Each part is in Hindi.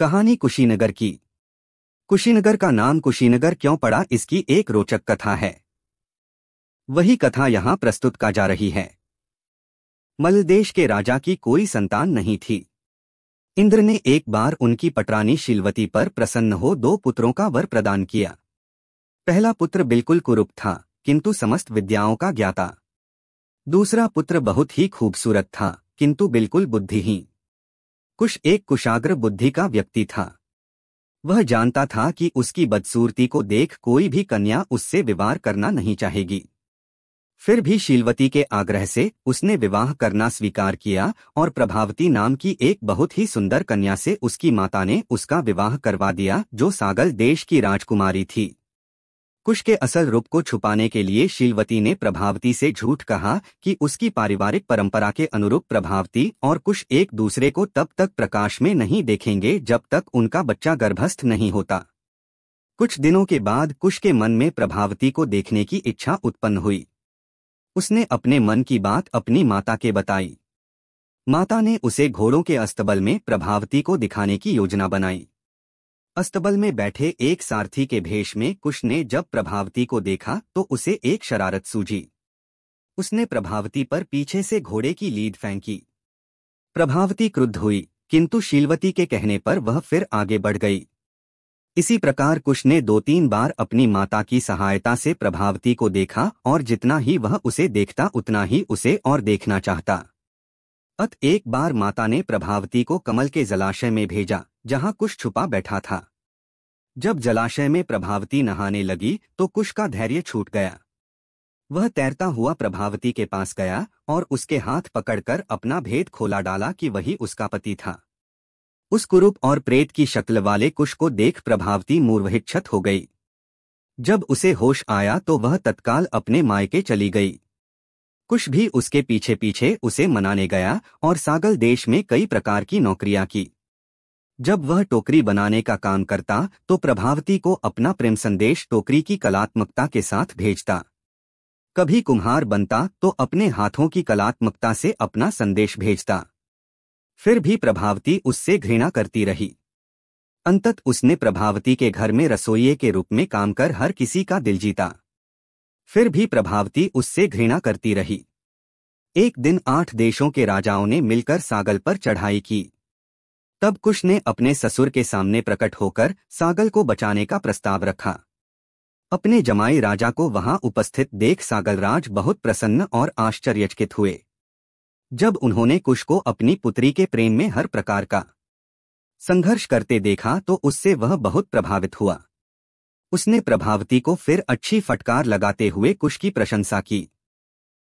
कहानी कुशीनगर की कुशीनगर का नाम कुशीनगर क्यों पड़ा इसकी एक रोचक कथा है वही कथा यहां प्रस्तुत का जा रही है मल देश के राजा की कोई संतान नहीं थी इंद्र ने एक बार उनकी पटरानी शिलवती पर प्रसन्न हो दो पुत्रों का वर प्रदान किया पहला पुत्र बिल्कुल कुरूप था किंतु समस्त विद्याओं का ज्ञाता दूसरा पुत्र बहुत ही खूबसूरत था किंतु बिल्कुल बुद्धिहीन कुश एक कुशाग्र बुद्धि का व्यक्ति था वह जानता था कि उसकी बदसूरती को देख कोई भी कन्या उससे विवाह करना नहीं चाहेगी फिर भी शीलवती के आग्रह से उसने विवाह करना स्वीकार किया और प्रभावती नाम की एक बहुत ही सुंदर कन्या से उसकी माता ने उसका विवाह करवा दिया जो सागल देश की राजकुमारी थी कुश के असल रूप को छुपाने के लिए शीलवती ने प्रभावती से झूठ कहा कि उसकी पारिवारिक परंपरा के अनुरूप प्रभावती और कुश एक दूसरे को तब तक प्रकाश में नहीं देखेंगे जब तक उनका बच्चा गर्भस्थ नहीं होता कुछ दिनों के बाद कुश के मन में प्रभावती को देखने की इच्छा उत्पन्न हुई उसने अपने मन की बात अपनी माता के बताई माता ने उसे घोड़ों के अस्तबल में प्रभावती को दिखाने की योजना बनाई अस्तबल में बैठे एक सारथी के भेष में कुश ने जब प्रभावती को देखा तो उसे एक शरारत सूझी उसने प्रभावती पर पीछे से घोड़े की लीड फेंकी प्रभावती क्रुद्ध हुई किंतु शीलवती के कहने पर वह फिर आगे बढ़ गई इसी प्रकार कुश ने दो तीन बार अपनी माता की सहायता से प्रभावती को देखा और जितना ही वह उसे देखता उतना ही उसे और देखना चाहता अत एक बार माता ने प्रभावती को कमल के जलाशय में भेजा जहां कुश छुपा बैठा था जब जलाशय में प्रभावती नहाने लगी तो कुश का धैर्य छूट गया वह तैरता हुआ प्रभावती के पास गया और उसके हाथ पकड़कर अपना भेद खोला डाला कि वही उसका पति था उस कुरूप और प्रेत की शक्ल वाले कुश को देख प्रभावती मूर्वहिक्षत हो गई जब उसे होश आया तो वह तत्काल अपने मायके चली गई कुश भी उसके पीछे पीछे उसे मनाने गया और सागल देश में कई प्रकार की नौकरियां की जब वह टोकरी बनाने का काम करता तो प्रभावती को अपना प्रेम संदेश टोकरी की कलात्मकता के साथ भेजता कभी कुम्हार बनता तो अपने हाथों की कलात्मकता से अपना संदेश भेजता फिर भी प्रभावती उससे घृणा करती रही अंतत उसने प्रभावती के घर में रसोइये के रूप में काम कर हर किसी का दिल जीता फिर भी प्रभावती उससे घृणा करती रही एक दिन आठ देशों के राजाओं ने मिलकर सागल पर चढ़ाई की तब कुश ने अपने ससुर के सामने प्रकट होकर सागल को बचाने का प्रस्ताव रखा अपने जमाई राजा को वहां उपस्थित देख सागलराज बहुत प्रसन्न और आश्चर्यचकित हुए जब उन्होंने कुश को अपनी पुत्री के प्रेम में हर प्रकार का संघर्ष करते देखा तो उससे वह बहुत प्रभावित हुआ उसने प्रभावती को फिर अच्छी फटकार लगाते हुए कुश की प्रशंसा की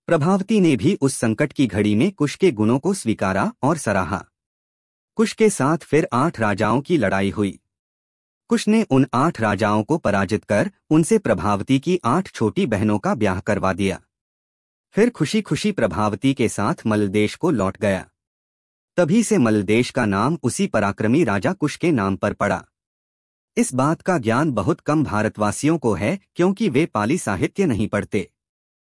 प्रभावती ने भी उस संकट की घड़ी में कुश के गुणों को स्वीकारा और सराहा कुश के साथ फिर आठ राजाओं की लड़ाई हुई कुश ने उन आठ राजाओं को पराजित कर उनसे प्रभावती की आठ छोटी बहनों का ब्याह करवा दिया फिर खुशी खुशी प्रभावती के साथ मलदेश को लौट गया तभी से मलदेश का नाम उसी पराक्रमी राजा कुश के नाम पर पड़ा इस बात का ज्ञान बहुत कम भारतवासियों को है क्योंकि वे पाली साहित्य नहीं पढ़ते